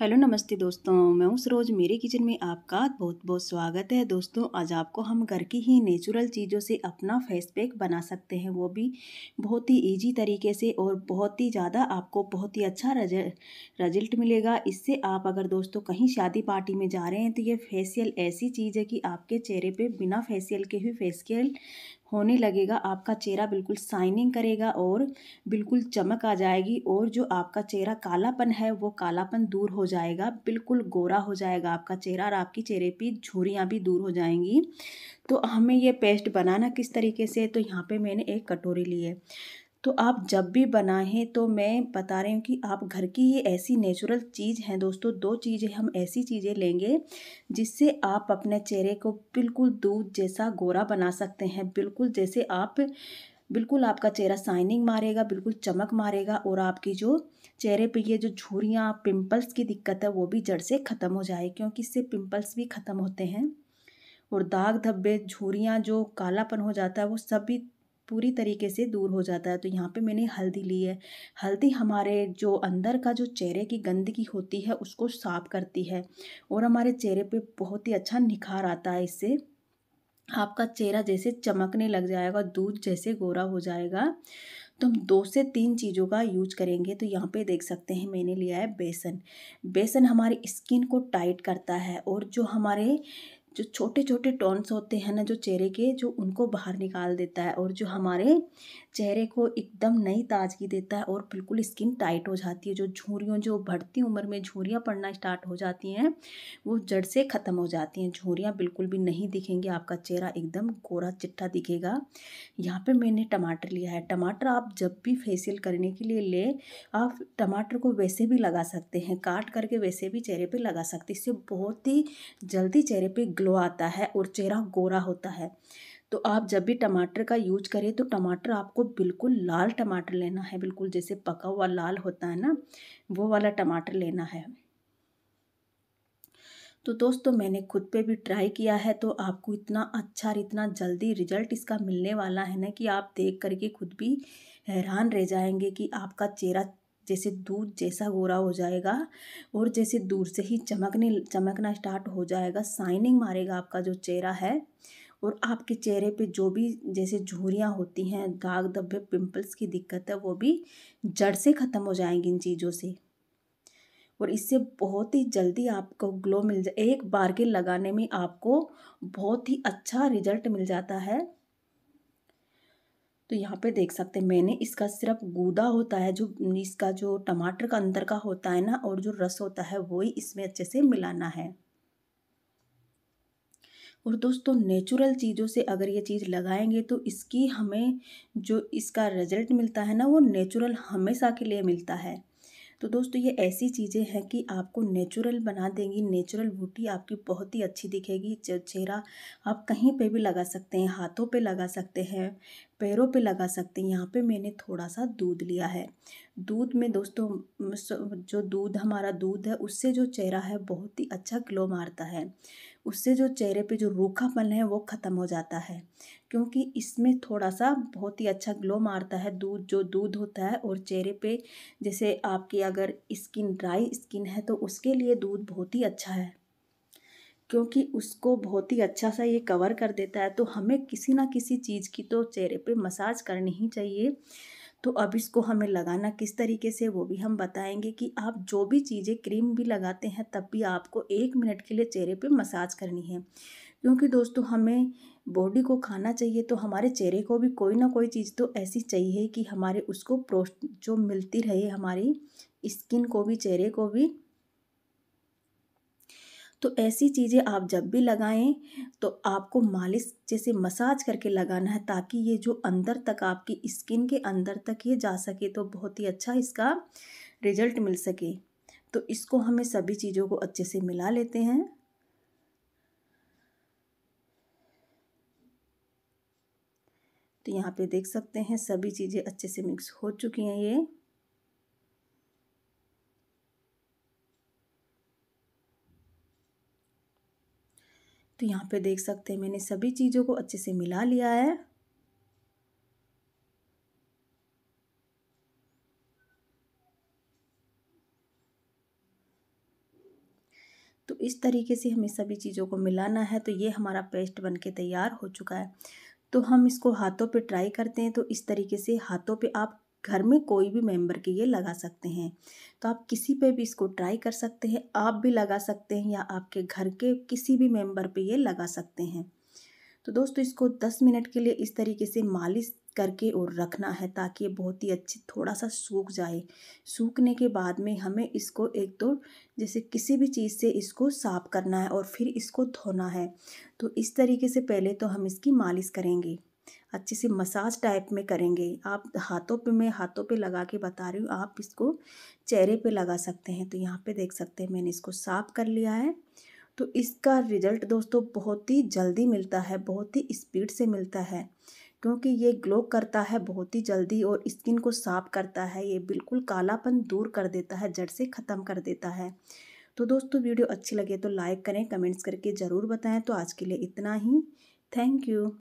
hello नमस्ते दोस्तों मैं उस रोज़ मेरे किचन में आपका बहुत बहुत स्वागत है दोस्तों आज आपको हम घर की ही नेचुरल चीज़ों से अपना फेस पैक बना सकते हैं वो भी बहुत ही इजी तरीके से और बहुत ही ज़्यादा आपको बहुत ही अच्छा रिजल्ट मिलेगा इससे आप अगर दोस्तों कहीं शादी पार्टी में जा रहे हैं तो ये फेसियल ऐसी चीज़ है कि आपके चेहरे पर बिना फेसियल के ही फेसियल होने लगेगा आपका चेहरा बिल्कुल साइनिंग करेगा और बिल्कुल चमक आ जाएगी और जो आपका चेहरा कालापन है वो कालापन दूर हो जाएगा बिल्कुल गोरा हो जाएगा आपका चेहरा और आपकी चेहरे पे झुरियाँ भी दूर हो जाएंगी तो हमें ये पेस्ट बनाना किस तरीके से तो यहाँ पे मैंने एक कटोरी ली है तो आप जब भी बनाएं तो मैं बता रही हूँ कि आप घर की ये ऐसी नेचुरल चीज़ हैं दोस्तों दो चीज़ें हम ऐसी चीज़ें लेंगे जिससे आप अपने चेहरे को बिल्कुल दूध जैसा गोरा बना सकते हैं बिल्कुल जैसे आप बिल्कुल आपका चेहरा साइनिंग मारेगा बिल्कुल चमक मारेगा और आपकी जो चेहरे पे ये जो झुरियाँ पिंपल्स की दिक्कत है वो भी जड़ से ख़त्म हो जाए क्योंकि इससे पिंपल्स भी ख़त्म होते हैं और दाग धब्बे झुरियाँ जो कालापन हो जाता है वो सब भी पूरी तरीके से दूर हो जाता है तो यहाँ पे मैंने हल्दी ली है हल्दी हमारे जो अंदर का जो चेहरे की गंदगी होती है उसको साफ करती है और हमारे चेहरे पे बहुत ही अच्छा निखार आता है इससे आपका चेहरा जैसे चमकने लग जाएगा दूध जैसे गोरा हो जाएगा तो हम दो से तीन चीज़ों का यूज करेंगे तो यहाँ पे देख सकते हैं मैंने लिया है बेसन बेसन हमारी स्किन को टाइट करता है और जो हमारे जो छोटे छोटे टोन्स होते हैं ना जो चेहरे के जो उनको बाहर निकाल देता है और जो हमारे चेहरे को एकदम नई ताजगी देता है और बिल्कुल स्किन टाइट हो जाती है जो झूरियों जो बढ़ती उम्र में झूरियाँ पड़ना स्टार्ट हो जाती हैं वो जड़ से ख़त्म हो जाती हैं झूरियाँ बिल्कुल भी नहीं दिखेंगी आपका चेहरा एकदम गोरा चिट्ठा दिखेगा यहाँ पर मैंने टमाटर लिया है टमाटर आप जब भी फेसियल करने के लिए ले आप टमाटर को वैसे भी लगा सकते हैं काट करके वैसे भी चेहरे पर लगा सकते इससे बहुत ही जल्दी चेहरे पर ग्लो ग्लो आता है और चेहरा गोरा होता है तो आप जब भी टमाटर का यूज करें तो टमाटर आपको बिल्कुल लाल टमाटर लेना है बिल्कुल जैसे पका हुआ लाल होता है ना वो वाला टमाटर लेना है तो दोस्तों मैंने खुद पे भी ट्राई किया है तो आपको इतना अच्छा और इतना जल्दी रिजल्ट इसका मिलने वाला है ना कि आप देख करके खुद भी हैरान रह जाएंगे कि आपका चेहरा जैसे दूध जैसा गोरा हो जाएगा और जैसे दूर से ही चमकने चमकना स्टार्ट हो जाएगा साइनिंग मारेगा आपका जो चेहरा है और आपके चेहरे पे जो भी जैसे झुरियाँ होती हैं दाग धब्बे पिंपल्स की दिक्कत है वो भी जड़ से ख़त्म हो जाएंगी इन चीज़ों से और इससे बहुत ही जल्दी आपको ग्लो मिल जाए एक बार के लगाने में आपको बहुत ही अच्छा रिजल्ट मिल जाता है तो यहाँ पे देख सकते हैं मैंने इसका सिर्फ गूदा होता है जो इसका जो टमाटर का अंदर का होता है ना और जो रस होता है वही इसमें अच्छे से मिलाना है और दोस्तों नेचुरल चीज़ों से अगर ये चीज़ लगाएंगे तो इसकी हमें जो इसका रिजल्ट मिलता है ना वो नेचुरल हमेशा के लिए मिलता है तो दोस्तों ये ऐसी चीज़ें हैं कि आपको नेचुरल बना देंगी नेचुरल बूटी आपकी बहुत ही अच्छी दिखेगी चेहरा आप कहीं पे भी लगा सकते हैं हाथों पे लगा सकते हैं पैरों पे लगा सकते हैं यहाँ पे मैंने थोड़ा सा दूध लिया है दूध में दोस्तों जो दूध हमारा दूध है उससे जो चेहरा है बहुत ही अच्छा ग्लो मारता है उससे जो चेहरे पे जो रूखापन है वो ख़त्म हो जाता है क्योंकि इसमें थोड़ा सा बहुत ही अच्छा ग्लो मारता है दूध जो दूध होता है और चेहरे पे जैसे आपकी अगर स्किन ड्राई स्किन है तो उसके लिए दूध बहुत ही अच्छा है क्योंकि उसको बहुत ही अच्छा सा ये कवर कर देता है तो हमें किसी ना किसी चीज़ की तो चेहरे पे मसाज करनी ही चाहिए तो अब इसको हमें लगाना किस तरीके से वो भी हम बताएंगे कि आप जो भी चीज़ें क्रीम भी लगाते हैं तब भी आपको एक मिनट के लिए चेहरे पे मसाज करनी है क्योंकि दोस्तों हमें बॉडी को खाना चाहिए तो हमारे चेहरे को भी कोई ना कोई चीज़ तो ऐसी चाहिए कि हमारे उसको प्रोस्ट जो मिलती रहे हमारी स्किन को भी चेहरे को भी तो ऐसी चीज़ें आप जब भी लगाएं तो आपको मालिश जैसे मसाज करके लगाना है ताकि ये जो अंदर तक आपकी स्किन के अंदर तक ये जा सके तो बहुत ही अच्छा इसका रिजल्ट मिल सके तो इसको हमें सभी चीज़ों को अच्छे से मिला लेते हैं तो यहाँ पे देख सकते हैं सभी चीज़ें अच्छे से मिक्स हो चुकी हैं ये तो यहाँ पे देख सकते हैं मैंने सभी चीज़ों को अच्छे से मिला लिया है तो इस तरीके से हमें सभी चीज़ों को मिलाना है तो ये हमारा पेस्ट बन के तैयार हो चुका है तो हम इसको हाथों पे ट्राई करते हैं तो इस तरीके से हाथों पे आप घर में कोई भी मेंबर के ये लगा सकते हैं तो आप किसी पे भी इसको ट्राई कर सकते हैं आप भी लगा सकते हैं या आपके घर के किसी भी मेंबर पे ये लगा सकते हैं तो दोस्तों इसको दस मिनट के लिए इस तरीके से मालिश करके और रखना है ताकि ये बहुत ही अच्छी थोड़ा सा सूख जाए सूखने के बाद में हमें इसको एक तो जैसे किसी भी चीज़ से इसको साफ़ करना है और फिर इसको धोना है तो इस तरीके से पहले तो हम इसकी मालिश करेंगे अच्छे से मसाज टाइप में करेंगे आप हाथों पे मैं हाथों पे लगा के बता रही हूँ आप इसको चेहरे पे लगा सकते हैं तो यहाँ पे देख सकते हैं मैंने इसको साफ़ कर लिया है तो इसका रिज़ल्ट दोस्तों बहुत ही जल्दी मिलता है बहुत ही स्पीड से मिलता है क्योंकि ये ग्लो करता है बहुत ही जल्दी और स्किन को साफ करता है ये बिल्कुल कालापन दूर कर देता है जड़ से ख़त्म कर देता है तो दोस्तों वीडियो अच्छी लगे तो लाइक करें कमेंट्स करके ज़रूर बताएं तो आज के लिए इतना ही थैंक यू